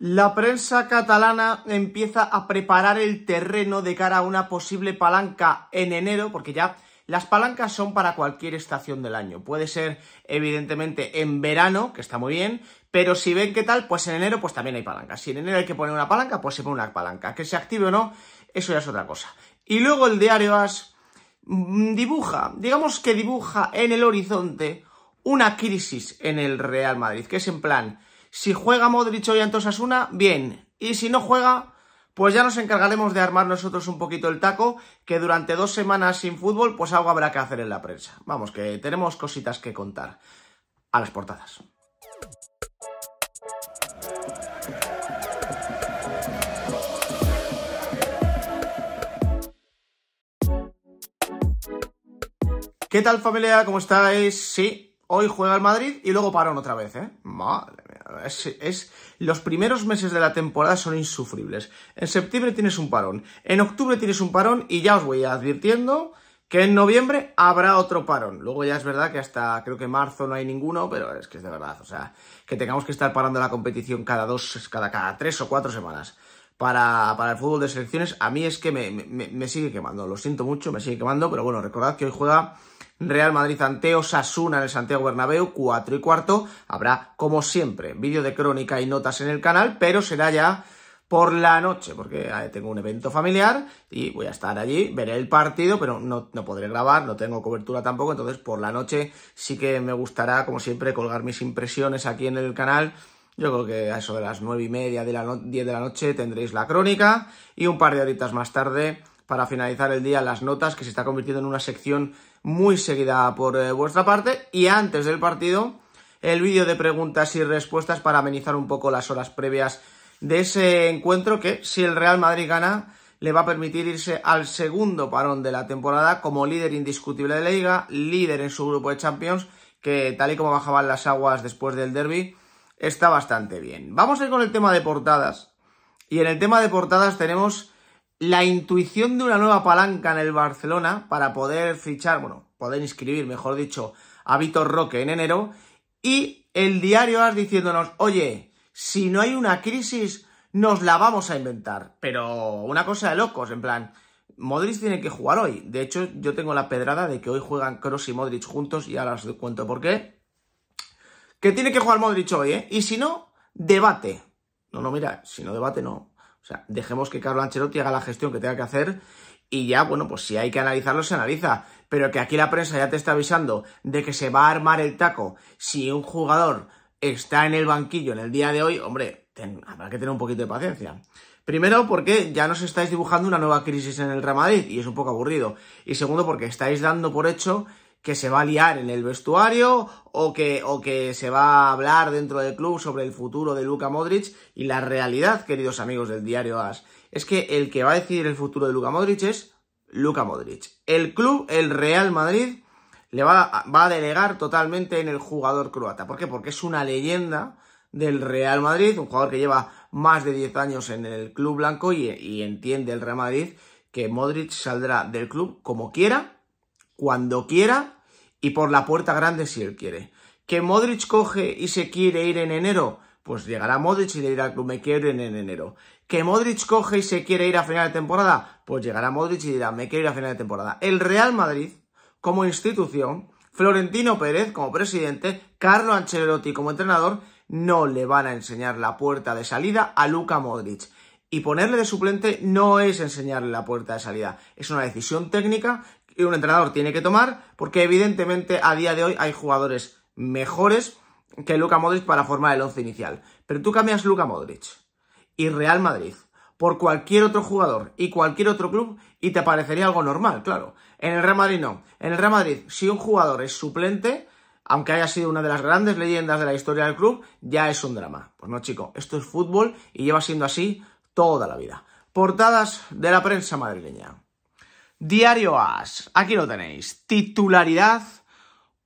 La prensa catalana empieza a preparar el terreno de cara a una posible palanca en enero, porque ya las palancas son para cualquier estación del año. Puede ser, evidentemente, en verano, que está muy bien, pero si ven qué tal, pues en enero pues también hay palancas. Si en enero hay que poner una palanca, pues se pone una palanca. Que se active o no, eso ya es otra cosa. Y luego el diario As mm, dibuja, digamos que dibuja en el horizonte una crisis en el Real Madrid, que es en plan si juega Modric hoy ante Osasuna, bien. Y si no juega, pues ya nos encargaremos de armar nosotros un poquito el taco, que durante dos semanas sin fútbol, pues algo habrá que hacer en la prensa. Vamos, que tenemos cositas que contar. A las portadas. ¿Qué tal familia? ¿Cómo estáis? Sí, hoy juega el Madrid y luego paran otra vez, ¿eh? Madre es, los primeros meses de la temporada son insufribles. En septiembre tienes un parón, en octubre tienes un parón y ya os voy advirtiendo que en noviembre habrá otro parón. Luego ya es verdad que hasta creo que marzo no hay ninguno, pero es que es de verdad, o sea, que tengamos que estar parando la competición cada dos, cada, tres o cuatro semanas. Para, para, el fútbol de selecciones, a mí es que me sigue quemando, lo siento mucho, me sigue quemando, pero bueno, recordad que hoy juega Real Madrid ante Osasuna en el Santiago Bernabéu, 4 y cuarto. Habrá, como siempre, vídeo de crónica y notas en el canal, pero será ya por la noche, porque eh, tengo un evento familiar y voy a estar allí, veré el partido, pero no, podré grabar, no tengo cobertura tampoco, entonces por la noche sí que me gustará, como siempre, colgar mis impresiones aquí en el canal. Yo creo que a eso de las nueve y media, de 10 de la noche tendréis la crónica y un par de horitas más tarde para finalizar el día las notas, que se está convirtiendo en una sección muy seguida por eh, vuestra parte. Y antes del partido, el vídeo de preguntas y respuestas para amenizar un poco las horas previas de ese encuentro que, si el Real Madrid gana, le va a permitir irse al segundo parón de la temporada como líder indiscutible de la liga, líder en su grupo de Champions, que tal y como bajaban las aguas después del derby, está bastante bien. Vamos a ir con el tema de portadas. Y en el tema de portadas tenemos la intuición de una nueva palanca en el Barcelona para poder fichar, bueno, poder inscribir, mejor dicho, a Vitor Roque en enero y el diario AS diciéndonos, oye, si no hay una crisis, nos la vamos a inventar. Pero una cosa de locos, en plan, Modric tiene que jugar hoy. De hecho, yo tengo la pedrada de que hoy juegan Cross y Modric juntos y ahora os cuento por qué. Que tiene que jugar Modric hoy, ¿eh? Y si no, debate. No, no, mira, si no debate, no. O sea, dejemos que Carlo Ancelotti haga la gestión que tenga que hacer y ya, bueno, pues si hay que analizarlo, se analiza. Pero que aquí la prensa ya te está avisando de que se va a armar el taco si un jugador está en el banquillo en el día de hoy, hombre, habrá que tener un poquito de paciencia. Primero, porque ya nos estáis dibujando una nueva crisis en el Real Madrid y es un poco aburrido. Y segundo, porque estáis dando por hecho que se va a liar en el vestuario o que, o que se va a hablar dentro del club sobre el futuro de Luka Modric y la realidad, queridos amigos del diario AS, es que el que va a decidir el futuro de Luka Modric es Luka Modric. El club, el Real Madrid, le va a, delegar totalmente en el jugador croata. ¿Por qué? Porque es una leyenda del Real Madrid, un jugador que lleva más de 10 años en el club blanco y entiende el Real Madrid que Modric saldrá del club como quiera cuando quiera y por la puerta grande si él quiere. Que Modric coge y se quiere ir en enero, pues llegará Modric y le dirá me quiero ir en enero. Que Modric coge y se quiere ir a final de temporada, pues llegará Modric y dirá me quiero ir a final de temporada. El Real Madrid, como institución, Florentino Pérez como presidente, Carlo Ancelotti como entrenador, no le van a enseñar la puerta de salida a Luca Modric. Y ponerle de suplente no es enseñarle la puerta de salida, es una decisión técnica un entrenador tiene que tomar, porque evidentemente a día de hoy hay jugadores mejores que Luka Modric para formar el once inicial. Pero tú cambias Luka Modric y Real Madrid por cualquier otro jugador y cualquier otro club y te parecería algo normal, claro. En el Real Madrid no. En el Real Madrid, si un jugador es suplente, aunque haya sido una de las grandes leyendas de la historia del club, ya es un drama. Pues no, chico, esto es fútbol y lleva siendo así toda la vida. Portadas de la prensa madrileña. Diario As, aquí lo tenéis, titularidad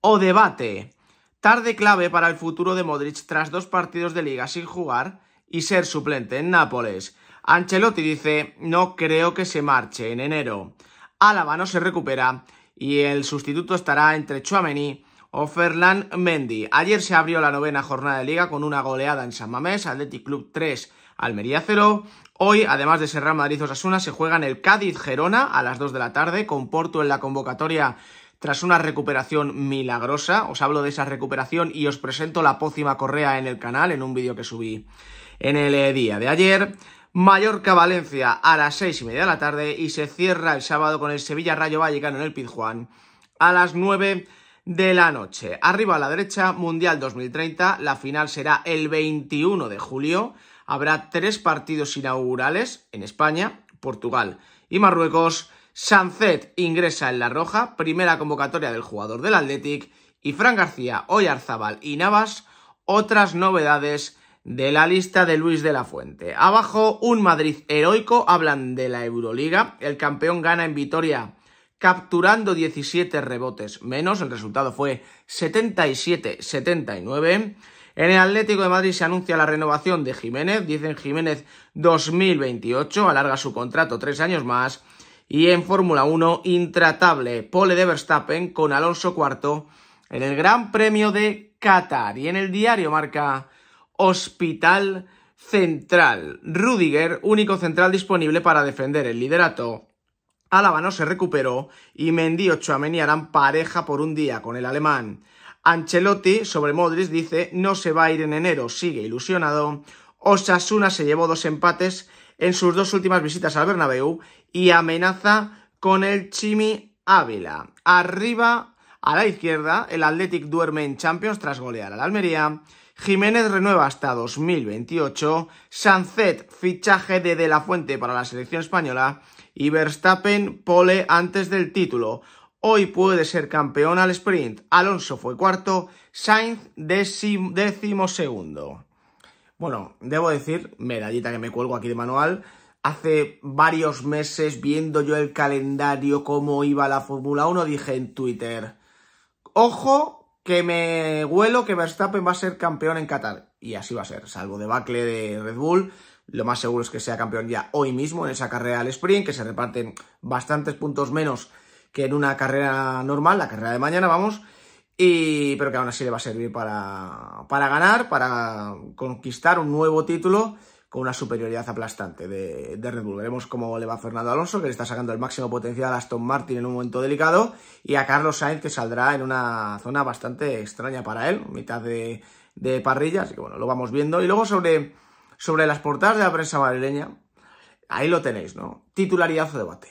o debate. Tarde clave para el futuro de Modric tras dos partidos de liga sin jugar y ser suplente en Nápoles. Ancelotti dice, no creo que se marche en enero. Álava no se recupera y el sustituto estará entre Chouameni o Ferland Mendy. Ayer se abrió la novena jornada de liga con una goleada en San Mamés, Athletic Club 3, Almería 0, Hoy, además de cerrar Madrid-Osasuna, se en el Cádiz-Gerona a las 2 de la tarde, con Porto en la convocatoria tras una recuperación milagrosa. Os hablo de esa recuperación y os presento la pócima correa en el canal, en un vídeo que subí en el día de ayer. Mallorca-Valencia a las 6 y media de la tarde y se cierra el sábado con el Sevilla-Rayo Vallecano en el Pizjuán a las 9 de la noche. Arriba a la derecha, Mundial 2030, la final será el 21 de julio habrá tres partidos inaugurales en España, Portugal y Marruecos. Sancet ingresa en la roja, primera convocatoria del jugador del Athletic. Y Fran García, Oyarzabal y Navas, otras novedades de la lista de Luis de la Fuente. Abajo, un Madrid heroico, hablan de la Euroliga. El campeón gana en Vitoria capturando 17 rebotes menos. El resultado fue 77-79. En el Atlético de Madrid se anuncia la renovación de Jiménez, dicen Jiménez 2028, alarga su contrato tres años más. Y en Fórmula 1, intratable, pole de Verstappen con Alonso cuarto en el Gran Premio de Qatar. Y en el diario marca Hospital Central. Rudiger, único central disponible para defender el liderato. Álava no se recuperó y Mendy y harán pareja por un día con el alemán. Ancelotti sobre Modric dice, no se va a ir en enero, sigue ilusionado. Osasuna se llevó dos empates en sus dos últimas visitas al Bernabéu y amenaza con el Chimi Ávila. Arriba, a la izquierda, el Athletic duerme en Champions tras golear al Almería. Jiménez renueva hasta 2028. Sanzet fichaje de De La Fuente para la selección española. Y Verstappen pole antes del título. Hoy puede ser campeón al sprint. Alonso fue cuarto, Sainz décimo, segundo. Bueno, debo decir, medallita que me cuelgo aquí de manual, hace varios meses viendo yo el calendario, cómo iba la Fórmula 1, dije en Twitter, ojo que me huelo que Verstappen va a ser campeón en Qatar. Y así va a ser, salvo debacle de Red Bull, lo más seguro es que sea campeón ya hoy mismo en esa carrera al sprint, que se reparten bastantes puntos menos que en una carrera normal, la carrera de mañana, vamos, y, pero que aún así le va a servir para, para ganar, para conquistar un nuevo título con una superioridad aplastante de, Red Bull. Veremos cómo le va Fernando Alonso, que le está sacando el máximo potencial a Aston Martin en un momento delicado, y a Carlos Sainz, que saldrá en una zona bastante extraña para él, mitad de, de parrilla, así que bueno, lo vamos viendo. Y luego sobre, sobre las portadas de la prensa madrileña, ahí lo tenéis, ¿no? Titularidad o debate.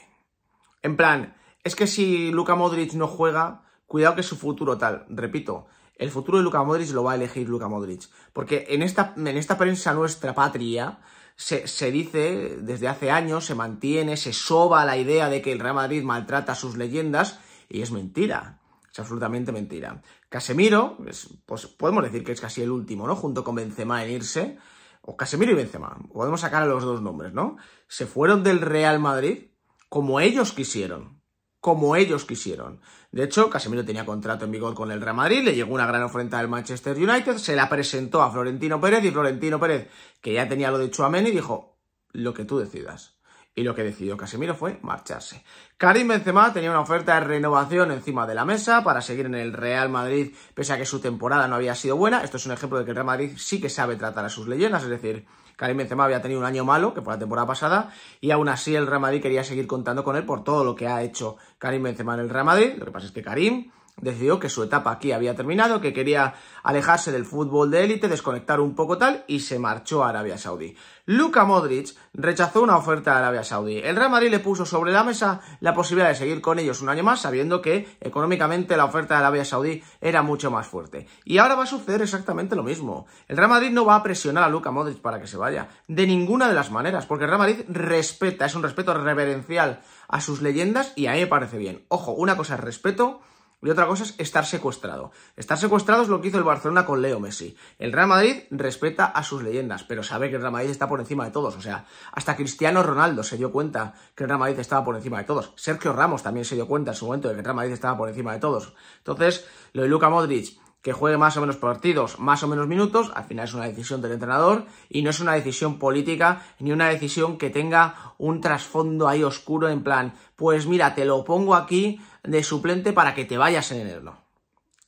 En plan, es que si Luka Modric no juega, cuidado que su futuro tal, repito, el futuro de Luka Modric lo va a elegir Luka Modric. Porque en esta, en esta prensa nuestra patria se, dice, desde hace años, se mantiene, se soba la idea de que el Real Madrid maltrata a sus leyendas y es mentira. Es absolutamente mentira. Casemiro, pues, podemos decir que es casi el último, ¿no? Junto con Benzema en irse. O Casemiro y Benzema. Podemos sacar a los dos nombres, ¿no? Se fueron del Real Madrid como ellos quisieron como ellos quisieron. De hecho, Casemiro tenía contrato en vigor con el Real Madrid, le llegó una gran oferta del Manchester United, se la presentó a Florentino Pérez y Florentino Pérez, que ya tenía lo dicho de y dijo, lo que tú decidas. Y lo que decidió Casemiro fue marcharse. Karim Benzema tenía una oferta de renovación encima de la mesa para seguir en el Real Madrid, pese a que su temporada no había sido buena. Esto es un ejemplo de que el Real Madrid sí que sabe tratar a sus leyendas, es decir, Karim Benzema había tenido un año malo, que fue la temporada pasada, y aún así el Real Madrid quería seguir contando con él por todo lo que ha hecho Karim Benzema en el Real Madrid. Lo que pasa es que Karim decidió que su etapa aquí había terminado, que quería alejarse del fútbol de élite, desconectar un poco tal y se marchó a Arabia Saudí. Luka Modric rechazó una oferta de Arabia Saudí. El Real Madrid le puso sobre la mesa la posibilidad de seguir con ellos un año más, sabiendo que económicamente la oferta de Arabia Saudí era mucho más fuerte. Y ahora va a suceder exactamente lo mismo. El Real Madrid no va a presionar a Luka Modric para que se vaya, de ninguna de las maneras, porque el Real Madrid respeta, es un respeto reverencial a sus leyendas y a mí me parece bien. Ojo, una cosa es respeto y otra cosa es estar secuestrado. Estar secuestrado es lo que hizo el Barcelona con Leo Messi. El Real Madrid respeta a sus leyendas, pero sabe que el Real Madrid está por encima de todos. O sea, hasta Cristiano Ronaldo se dio cuenta que el Real Madrid estaba por encima de todos. Sergio Ramos también se dio cuenta en su momento de que el Real Madrid estaba por encima de todos. Entonces, lo de Luka Modric, que juegue más o menos partidos, más o menos minutos, al final es una decisión del entrenador y no es una decisión política ni una decisión que tenga un trasfondo ahí oscuro en plan, pues mira, te lo pongo aquí de suplente para que te vayas en enero.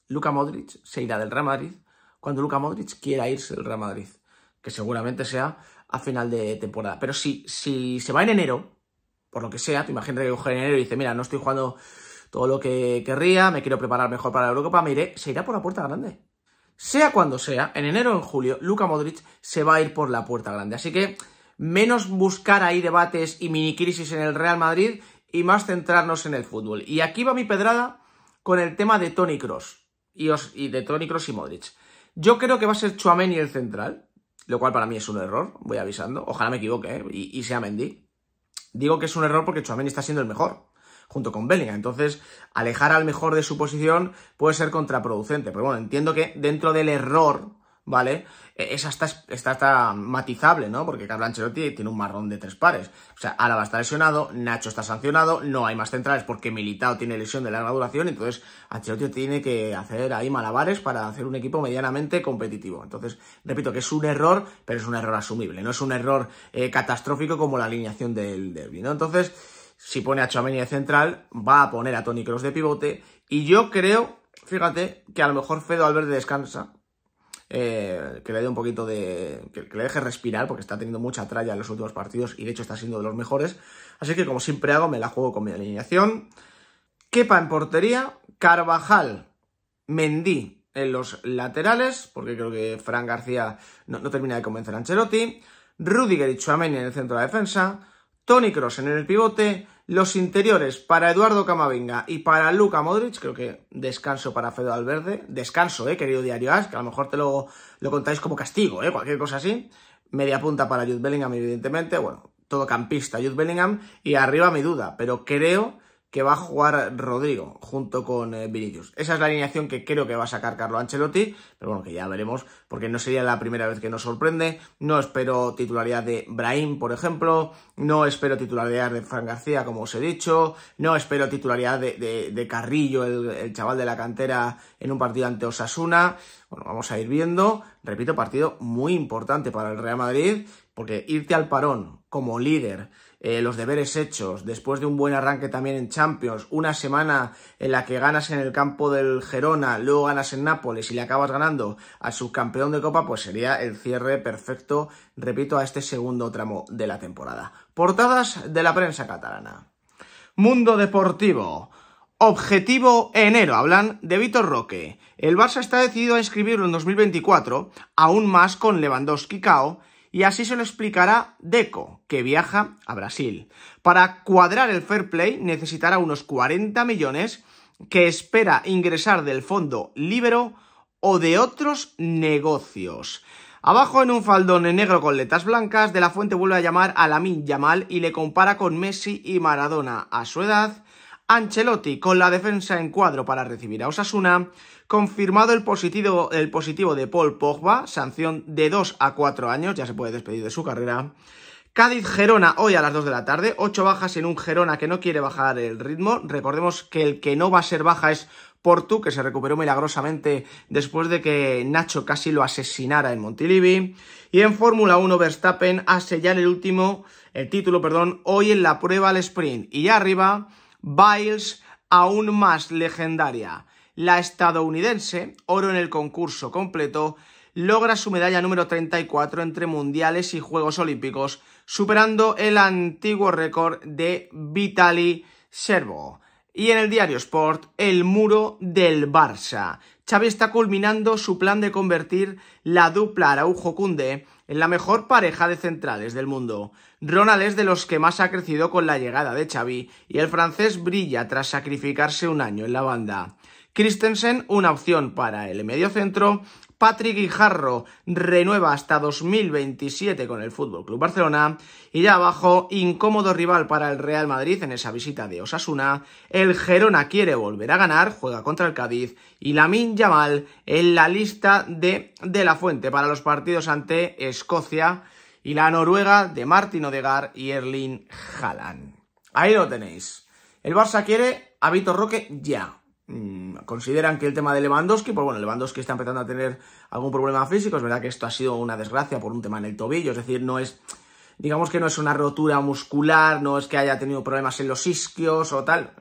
Luca Modric se irá del Real Madrid cuando Luca Modric quiera irse del Real Madrid, que seguramente sea a final de temporada. Pero si, si se va en enero, por lo que sea, te imaginas que coge en enero y dice, mira, no estoy jugando todo lo que querría, me quiero preparar mejor para la Europa, me iré, se irá por la puerta grande. Sea cuando sea, en enero o en julio, Luca Modric se va a ir por la puerta grande. Así que menos buscar ahí debates y mini crisis en el Real Madrid y más centrarnos en el fútbol. Y aquí va mi pedrada con el tema de Tony Cross y, de Tony Cross y Modric. Yo creo que va a ser y el central, lo cual para mí es un error, voy avisando. Ojalá me equivoque ¿eh? y, sea Mendy. Digo que es un error porque Chuameni está siendo el mejor junto con Bellingham. Entonces, alejar al mejor de su posición puede ser contraproducente. Pero bueno, entiendo que dentro del error ¿vale? E-, esa está, está, matizable, ¿no? Porque Carlo Ancelotti tiene un marrón de tres pares. O sea, Álava está lesionado, Nacho está sancionado, no hay más centrales porque Militao tiene lesión de larga duración, entonces Ancelotti tiene que hacer ahí malabares para hacer un equipo medianamente competitivo. Entonces, repito que es un error, pero es un error asumible, no es un error eh, catastrófico como la alineación del derby, ¿no? Entonces, si pone a Chameña de central, va a poner a Tony Cross de pivote, y yo creo... Fíjate que a lo mejor Fedo Alverde descansa, eh, que le dé un poquito de. Que, le deje respirar, porque está teniendo mucha tralla en los últimos partidos y de hecho está siendo de los mejores. Así que, como siempre hago, me la juego con mi alineación. Kepa en portería, Carvajal, Mendy en los laterales, porque creo que Fran García no, termina de convencer a Ancelotti. Rudiger y Chuameni en el centro de la defensa, Tony Cross en el pivote, los interiores para Eduardo Camavinga y para Luca Modric, creo que descanso para Fedor Alberde descanso, eh, querido Diario As, que a lo mejor te lo, contáis como castigo, eh, cualquier cosa así. Media punta para Jude Bellingham, evidentemente, bueno, todo campista Jude Bellingham, y arriba mi duda, pero creo que va a jugar Rodrigo junto con eh, Esa es la alineación que creo que va a sacar Carlo Ancelotti, pero bueno, que ya veremos, porque no sería la primera vez que nos sorprende. No espero titularidad de Brahim, por ejemplo, no espero titularidad de Fran García, como os he dicho, no espero titularidad de, Carrillo, el, el chaval de la cantera, en un partido ante Osasuna. Bueno, vamos a ir viendo, repito, partido muy importante para el Real Madrid, porque irte al parón como líder, eh, los deberes hechos, después de un buen arranque también en Champions, una semana en la que ganas en el campo del Gerona, luego ganas en Nápoles y le acabas ganando al subcampeón de Copa, pues sería el cierre perfecto, repito, a este segundo tramo de la temporada. Portadas de la prensa catalana. Mundo Deportivo. Objetivo enero, hablan de Vitor Roque. El Barça está decidido a inscribirlo en 2024, aún más con Lewandowski Cao y así se lo explicará Deco, que viaja a Brasil. Para cuadrar el fair play necesitará unos 40 millones que espera ingresar del fondo Libero o de otros negocios. Abajo en un faldón negro con letras blancas, De la Fuente vuelve a llamar a Lamin Yamal y le compara con Messi y Maradona a su edad, Ancelotti con la defensa en cuadro para recibir a Osasuna, confirmado el positivo, el positivo de Paul Pogba, sanción de 2 a 4 años, ya se puede despedir de su carrera. Cádiz-Gerona hoy a las 2 de la tarde, 8 bajas en un Gerona que no quiere bajar el ritmo. Recordemos que el que no va a ser baja es Portu, que se recuperó milagrosamente después de que Nacho casi lo asesinara en Montilivi. Y en Fórmula 1 Verstappen ya en el último, el título, perdón, hoy en la prueba al sprint. Y ya arriba, Biles aún más legendaria la estadounidense, oro en el concurso completo, logra su medalla número 34 entre Mundiales y Juegos Olímpicos, superando el antiguo récord de Vitali Servo. Y en el diario Sport, el muro del Barça. Xavi está culminando su plan de convertir la dupla araujo cunde en la mejor pareja de centrales del mundo. Ronald es de los que más ha crecido con la llegada de Xavi y el francés brilla tras sacrificarse un año en la banda. Christensen una opción para el mediocentro, Patrick Guijarro renueva hasta 2027 con el Fútbol Club Barcelona y ya abajo, incómodo rival para el Real Madrid en esa visita de Osasuna, el Gerona quiere volver a ganar, juega contra el Cádiz y Lamin Yamal en la lista de De La Fuente para los partidos ante Escocia y la Noruega de Martin Odegar y Erling Haaland. Ahí lo tenéis. El Barça quiere a Vitor Roque ya. Mm, consideran que el tema de Lewandowski, pues bueno, Lewandowski está empezando a tener algún problema físico, es verdad que esto ha sido una desgracia por un tema en el tobillo, es decir, no es, digamos que no es una rotura muscular, no es que haya tenido problemas en los isquios o tal,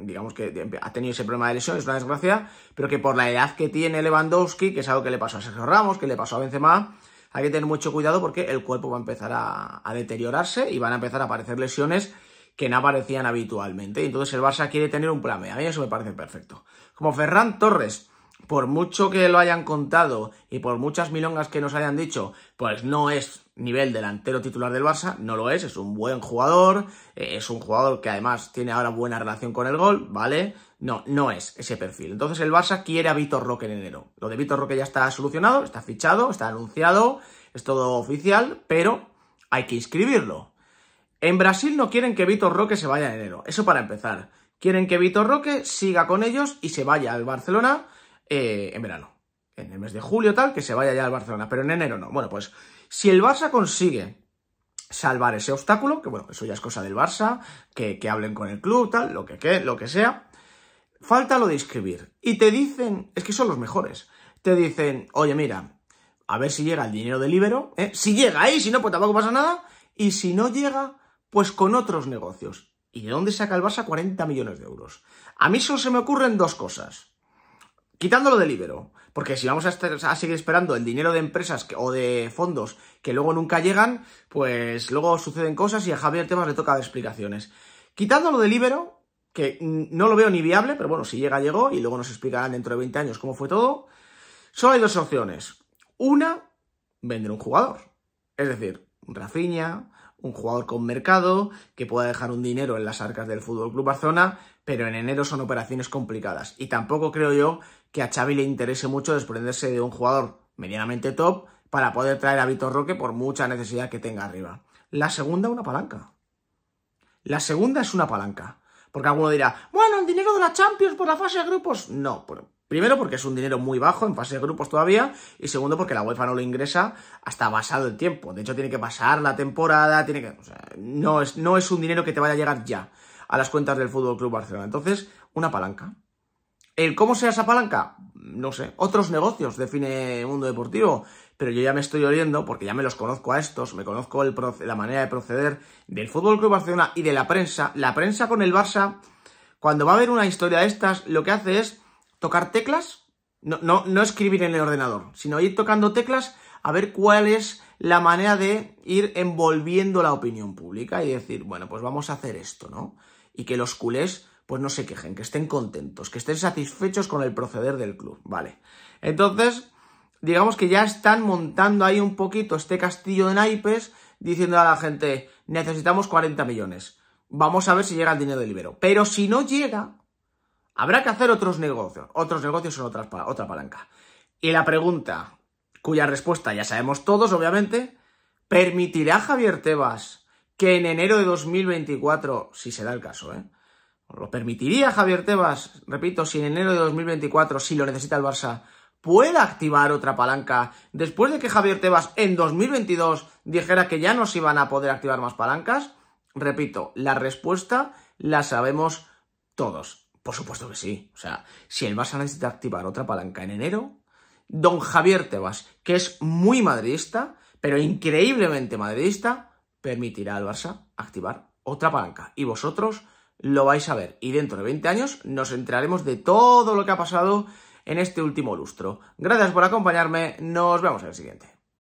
digamos que ha tenido ese problema de lesión, es una desgracia, pero que por la edad que tiene Lewandowski, que es algo que le pasó a Sergio Ramos, que le pasó a Benzema, hay que tener mucho cuidado porque el cuerpo va a empezar a deteriorarse y van a empezar a aparecer lesiones que no aparecían habitualmente. Entonces el Barça quiere tener un plan A mí eso me parece perfecto. Como Ferran Torres, por mucho que lo hayan contado y por muchas milongas que nos hayan dicho, pues no es nivel delantero titular del Barça, no lo es, es un buen jugador, eh, es un jugador que además tiene ahora buena relación con el gol, ¿vale? No, no es ese perfil. Entonces el Barça quiere a Vitor Roque en enero. Lo de Vitor Roque ya está solucionado, está fichado, está anunciado, es todo oficial, pero hay que inscribirlo. En Brasil no quieren que Vitor Roque se vaya en enero, eso para empezar. Quieren que Vitor Roque siga con ellos y se vaya al Barcelona eh, en verano. En el mes de julio tal, que se vaya ya al Barcelona, pero en enero no. Bueno, pues si el Barça consigue salvar ese obstáculo, que bueno, eso ya es cosa del Barça, que, hablen con el club, tal, lo que, lo que sea, falta lo de inscribir. Y te dicen, es que son los mejores, te dicen, oye, mira, a ver si llega el dinero del Ibero, ¿eh? si llega ahí, si no, pues tampoco pasa nada, y si no llega, pues con otros negocios. ¿Y de dónde saca el Barça 40 millones de euros? A mí solo se me ocurren dos cosas. Quitándolo de libero, porque si vamos a, seguir esperando el dinero de empresas o de fondos que luego nunca llegan, pues luego suceden cosas y a Javier Temas le toca dar explicaciones. Quitándolo de libero, que no lo veo ni viable, pero bueno, si llega, llegó, y luego nos explicarán dentro de 20 años cómo fue todo, solo hay dos opciones. Una, vender un jugador. Es decir, Rafinha, un jugador con mercado, que pueda dejar un dinero en las arcas del Fútbol Club Barcelona, pero en enero son operaciones complicadas. Y tampoco creo yo que a Xavi le interese mucho desprenderse de un jugador medianamente top para poder traer a Vitor Roque por mucha necesidad que tenga arriba. La segunda, una palanca. La segunda es una palanca. Porque alguno dirá, bueno, el dinero de la Champions por la fase de grupos. No, por, Primero porque es un dinero muy bajo en fase de grupos todavía y segundo porque la UEFA no lo ingresa hasta pasado el tiempo. De hecho tiene que pasar la temporada, tiene que, no, es, no es un dinero que te vaya a llegar ya a las cuentas del Fútbol Club Barcelona. Entonces, una palanca. El cómo sea esa palanca, no sé, otros negocios define mundo deportivo, pero yo ya me estoy oliendo porque ya me los conozco a estos, me conozco el, la manera de proceder del Fútbol Club Barcelona y de la prensa. La prensa con el Barça, cuando va a haber una historia de estas, lo que hace es tocar teclas, no, no, no escribir en el ordenador, sino ir tocando teclas a ver cuál es la manera de ir envolviendo la opinión pública y decir, bueno, pues vamos a hacer esto, ¿no? Y que los culés pues no se quejen, que estén contentos, que estén satisfechos con el proceder del club, ¿vale? Entonces, digamos que ya están montando ahí un poquito este castillo de naipes, diciendo a la gente, necesitamos 40 millones, vamos a ver si llega el dinero del Ibero. Pero si no llega, Habrá que hacer otros negocios. Otros negocios son otra palanca. Y la pregunta, cuya respuesta ya sabemos todos, obviamente, ¿permitirá Javier Tebas que en enero de 2024, si se da el caso, ¿eh? ¿Lo permitiría Javier Tebas, repito, si en enero de 2024, si lo necesita el Barça, pueda activar otra palanca después de que Javier Tebas en 2022 dijera que ya no se iban a poder activar más palancas? Repito, la respuesta la sabemos todos. Por supuesto que sí. O sea, si el Barça necesita activar otra palanca en enero, don Javier Tebas, que es muy madridista, pero increíblemente madridista, permitirá al Barça activar otra palanca. Y vosotros lo vais a ver. Y dentro de 20 años nos enteraremos de todo lo que ha pasado en este último lustro. Gracias por acompañarme. Nos vemos en el siguiente.